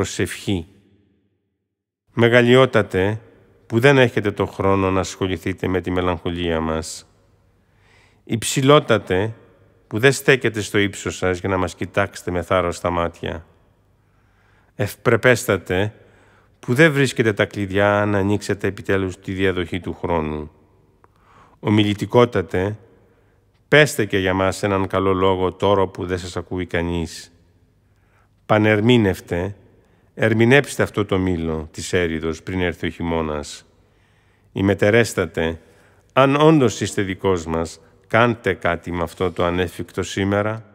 προσευχή. Μεγαλειότατε που δεν έχετε το χρόνο να ασχοληθείτε με τη μελαγχολία μας. Υψηλότατε που δεν στέκετε στο ύψος σας για να μας κοιτάξετε με θάρρος στα μάτια. Ευπρεπέστατε που δεν βρίσκετε τα κλειδιά να ανοίξετε επιτέλους τη διαδοχή του χρόνου. Ομιλητικότατε, πέστε και για μας έναν καλό λόγο τώρα που δεν σας ακούει κανείς. Πανερμήνευτε, Ερμηνέψτε αυτό το μήλο της έρηδο πριν έρθει ο χειμώνας. Ημετερέστατε, αν όντως είστε δικός μας, κάντε κάτι με αυτό το ανέφικτο σήμερα.